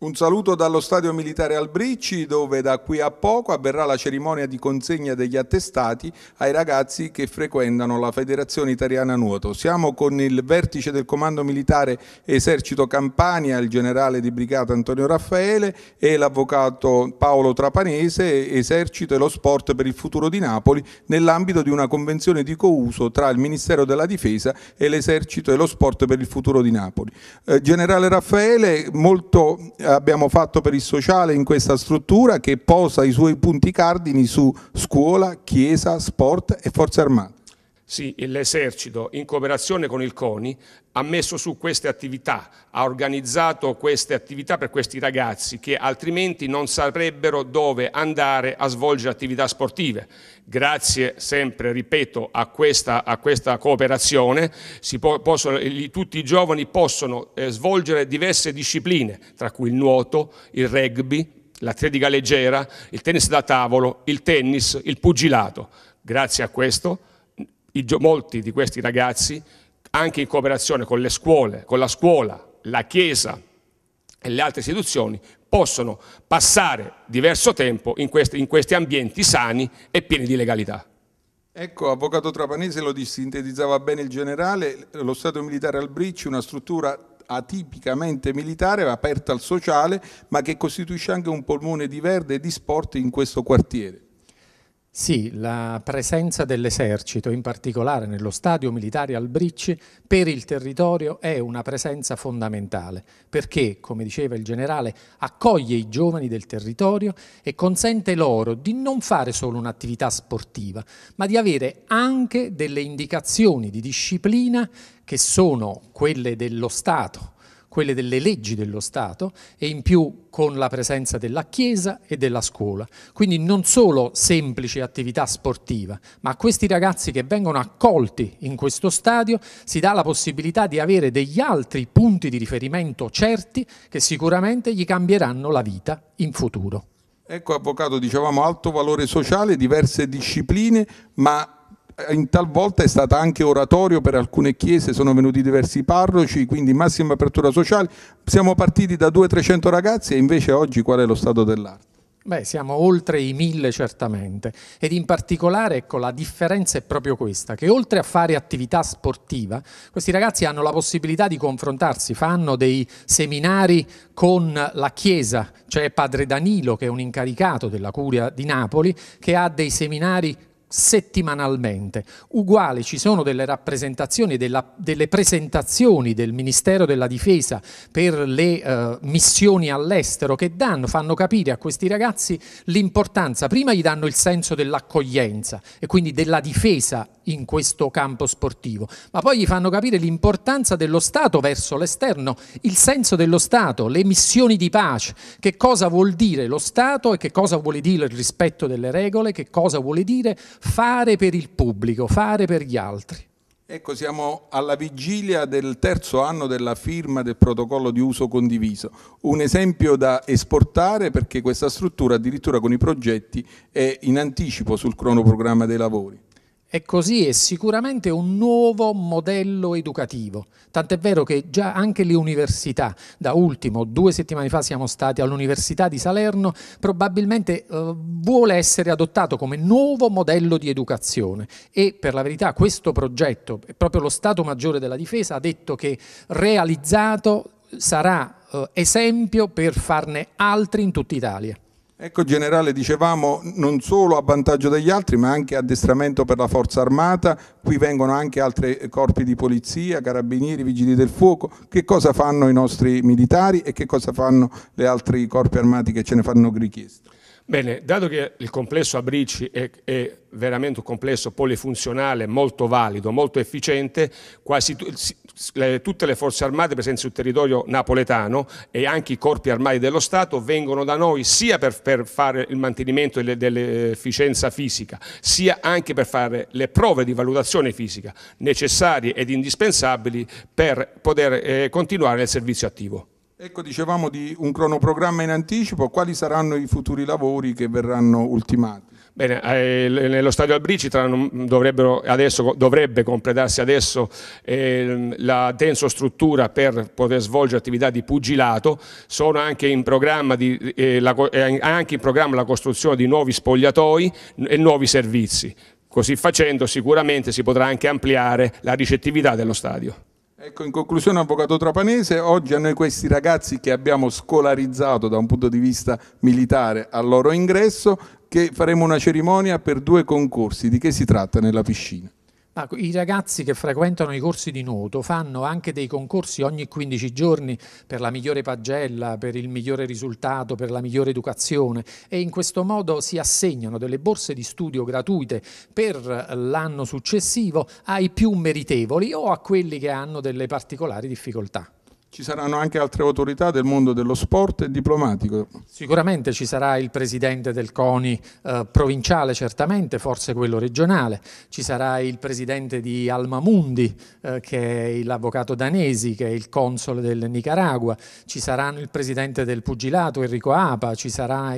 Un saluto dallo stadio militare Albricci dove da qui a poco avverrà la cerimonia di consegna degli attestati ai ragazzi che frequentano la Federazione Italiana Nuoto. Siamo con il vertice del comando militare Esercito Campania, il generale di brigata Antonio Raffaele e l'avvocato Paolo Trapanese, Esercito e lo sport per il futuro di Napoli nell'ambito di una convenzione di couso tra il Ministero della Difesa e l'Esercito e lo sport per il futuro di Napoli. Eh, generale Raffaele, molto eh, abbiamo fatto per il sociale in questa struttura che posa i suoi punti cardini su scuola, chiesa, sport e forze armate. Sì, l'esercito in cooperazione con il CONI ha messo su queste attività, ha organizzato queste attività per questi ragazzi che altrimenti non saprebbero dove andare a svolgere attività sportive. Grazie sempre, ripeto, a questa, a questa cooperazione può, possono, tutti i giovani possono eh, svolgere diverse discipline, tra cui il nuoto, il rugby, l'atletica leggera, il tennis da tavolo, il tennis, il pugilato. Grazie a questo i, molti di questi ragazzi, anche in cooperazione con le scuole, con la scuola, la Chiesa e le altre istituzioni, possono passare diverso tempo in questi, in questi ambienti sani e pieni di legalità. Ecco, Avvocato Trapanese lo sintetizzava bene il generale, lo Stato militare al Bricci, una struttura atipicamente militare, aperta al sociale, ma che costituisce anche un polmone di verde e di sport in questo quartiere. Sì, la presenza dell'esercito, in particolare nello stadio militare Albricci, per il territorio è una presenza fondamentale, perché, come diceva il generale, accoglie i giovani del territorio e consente loro di non fare solo un'attività sportiva, ma di avere anche delle indicazioni di disciplina che sono quelle dello Stato, quelle delle leggi dello Stato e in più con la presenza della Chiesa e della scuola. Quindi non solo semplice attività sportiva, ma a questi ragazzi che vengono accolti in questo stadio si dà la possibilità di avere degli altri punti di riferimento certi che sicuramente gli cambieranno la vita in futuro. Ecco, Avvocato, dicevamo alto valore sociale, diverse discipline, ma eh, in talvolta è stata anche oratorio per alcune chiese, sono venuti diversi parroci, quindi massima apertura sociale. Siamo partiti da 200-300 ragazzi e invece oggi qual è lo stato dell'arte? Beh, siamo oltre i mille certamente ed in particolare ecco, la differenza è proprio questa, che oltre a fare attività sportiva, questi ragazzi hanno la possibilità di confrontarsi, fanno dei seminari con la Chiesa, c'è cioè Padre Danilo che è un incaricato della Curia di Napoli che ha dei seminari settimanalmente. Uguale ci sono delle rappresentazioni, della, delle presentazioni del Ministero della Difesa per le eh, missioni all'estero che danno, fanno capire a questi ragazzi l'importanza. Prima gli danno il senso dell'accoglienza e quindi della difesa in questo campo sportivo, ma poi gli fanno capire l'importanza dello Stato verso l'esterno, il senso dello Stato, le missioni di pace, che cosa vuol dire lo Stato e che cosa vuole dire il rispetto delle regole, che cosa vuole dire fare per il pubblico, fare per gli altri. Ecco, siamo alla vigilia del terzo anno della firma del protocollo di uso condiviso, un esempio da esportare perché questa struttura addirittura con i progetti è in anticipo sul cronoprogramma dei lavori è così, è sicuramente un nuovo modello educativo. Tant'è vero che già anche le università, da ultimo, due settimane fa siamo stati all'Università di Salerno, probabilmente eh, vuole essere adottato come nuovo modello di educazione. E per la verità questo progetto, proprio lo Stato Maggiore della Difesa, ha detto che realizzato sarà eh, esempio per farne altri in tutta Italia. Ecco generale, dicevamo non solo a vantaggio degli altri ma anche addestramento per la forza armata, qui vengono anche altri eh, corpi di polizia, carabinieri, vigili del fuoco, che cosa fanno i nostri militari e che cosa fanno gli altri corpi armati che ce ne fanno richiesta? Bene, dato che il complesso Abrici è, è veramente un complesso polifunzionale molto valido, molto efficiente, quasi le, tutte le forze armate presenti sul territorio napoletano e anche i corpi armati dello Stato vengono da noi sia per, per fare il mantenimento delle, dell'efficienza fisica, sia anche per fare le prove di valutazione fisica necessarie ed indispensabili per poter eh, continuare nel servizio attivo. Ecco, dicevamo di un cronoprogramma in anticipo, quali saranno i futuri lavori che verranno ultimati? Bene, eh, nello stadio Albricitra adesso, dovrebbe completarsi adesso eh, la tensostruttura per poter svolgere attività di pugilato, sono anche in programma, di, eh, la, eh, anche in programma la costruzione di nuovi spogliatoi e nuovi servizi. Così facendo sicuramente si potrà anche ampliare la ricettività dello stadio. Ecco, in conclusione, avvocato Trapanese, oggi a noi questi ragazzi che abbiamo scolarizzato da un punto di vista militare al loro ingresso che faremo una cerimonia per due concorsi. Di che si tratta nella piscina? I ragazzi che frequentano i corsi di nuoto fanno anche dei concorsi ogni 15 giorni per la migliore pagella, per il migliore risultato, per la migliore educazione e in questo modo si assegnano delle borse di studio gratuite per l'anno successivo ai più meritevoli o a quelli che hanno delle particolari difficoltà. Ci saranno anche altre autorità del mondo dello sport e diplomatico. Sicuramente ci sarà il presidente del CONI eh, provinciale, certamente, forse quello regionale. Ci sarà il presidente di Almamundi, eh, che è l'avvocato danesi, che è il console del Nicaragua. Ci saranno il presidente del pugilato, Enrico Apa. Ci sarà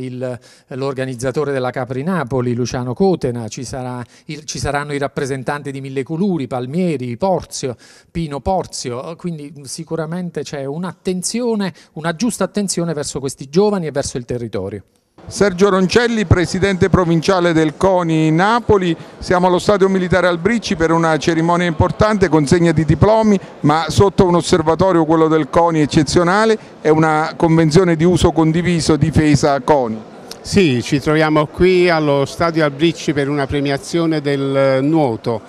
l'organizzatore della Capri Napoli, Luciano Cotena. Ci, sarà il, ci saranno i rappresentanti di Mille Culuri, Palmieri, Porzio, Pino Porzio. Quindi sicuramente importante cioè, c'è un'attenzione, una giusta attenzione verso questi giovani e verso il territorio. Sergio Roncelli, presidente provinciale del CONI Napoli, siamo allo stadio militare Albricci per una cerimonia importante, consegna di diplomi, ma sotto un osservatorio, quello del CONI, eccezionale, è una convenzione di uso condiviso difesa CONI. Sì, ci troviamo qui allo stadio Albricci per una premiazione del nuoto.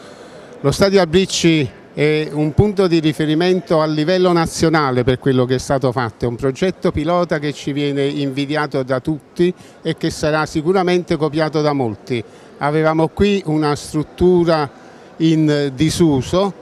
Lo stadio Albricci è un punto di riferimento a livello nazionale per quello che è stato fatto, è un progetto pilota che ci viene invidiato da tutti e che sarà sicuramente copiato da molti. Avevamo qui una struttura in disuso,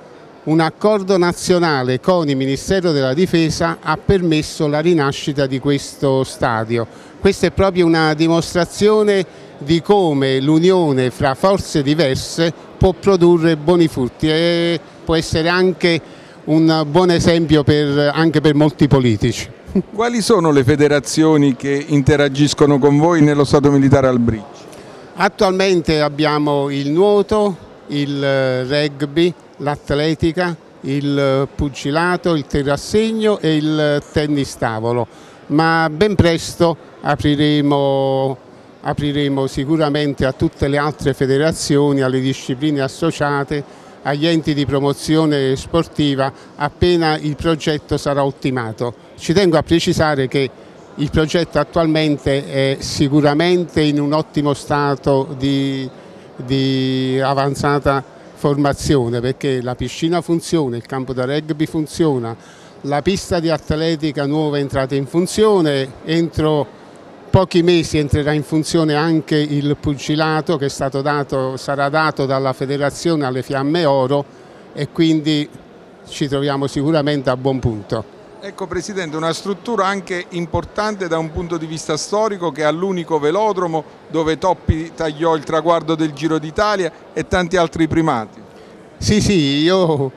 un accordo nazionale con il Ministero della Difesa ha permesso la rinascita di questo stadio. Questa è proprio una dimostrazione di come l'unione fra forze diverse può produrre buoni frutti e può essere anche un buon esempio per, anche per molti politici. Quali sono le federazioni che interagiscono con voi nello Stato Militare al Bridge? Attualmente abbiamo il nuoto, il eh, rugby, l'atletica, il eh, pugilato, il terrassegno e il eh, tennis tavolo, ma ben presto apriremo apriremo sicuramente a tutte le altre federazioni, alle discipline associate, agli enti di promozione sportiva appena il progetto sarà ottimato. Ci tengo a precisare che il progetto attualmente è sicuramente in un ottimo stato di, di avanzata formazione perché la piscina funziona, il campo da rugby funziona, la pista di atletica nuova è entrata in funzione, entro pochi mesi entrerà in funzione anche il pugilato che è stato dato, sarà dato dalla federazione alle Fiamme Oro e quindi ci troviamo sicuramente a buon punto. Ecco Presidente, una struttura anche importante da un punto di vista storico che è l'unico velodromo dove Toppi tagliò il traguardo del Giro d'Italia e tanti altri primati. Sì, sì, io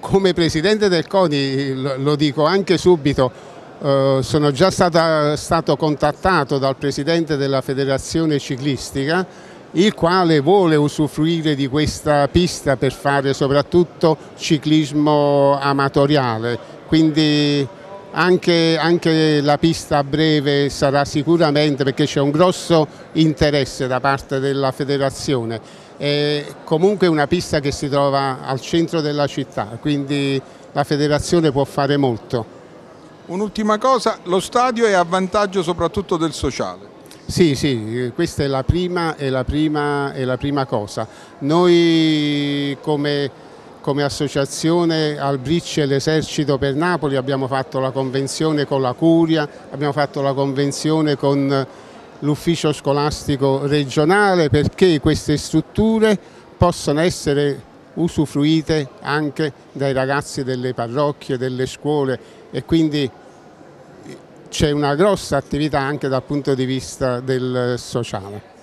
come Presidente del CONI lo dico anche subito, eh, sono già stata, stato contattato dal presidente della federazione ciclistica il quale vuole usufruire di questa pista per fare soprattutto ciclismo amatoriale, quindi anche, anche la pista a breve sarà sicuramente perché c'è un grosso interesse da parte della federazione, è comunque una pista che si trova al centro della città, quindi la federazione può fare molto. Un'ultima cosa, lo stadio è a vantaggio soprattutto del sociale. Sì, sì, eh, questa è la prima, è la prima, è la prima cosa. Noi come, come associazione Albricci e l'esercito per Napoli abbiamo fatto la convenzione con la Curia, abbiamo fatto la convenzione con l'ufficio scolastico regionale perché queste strutture possono essere usufruite anche dai ragazzi delle parrocchie, delle scuole e quindi c'è una grossa attività anche dal punto di vista del sociale.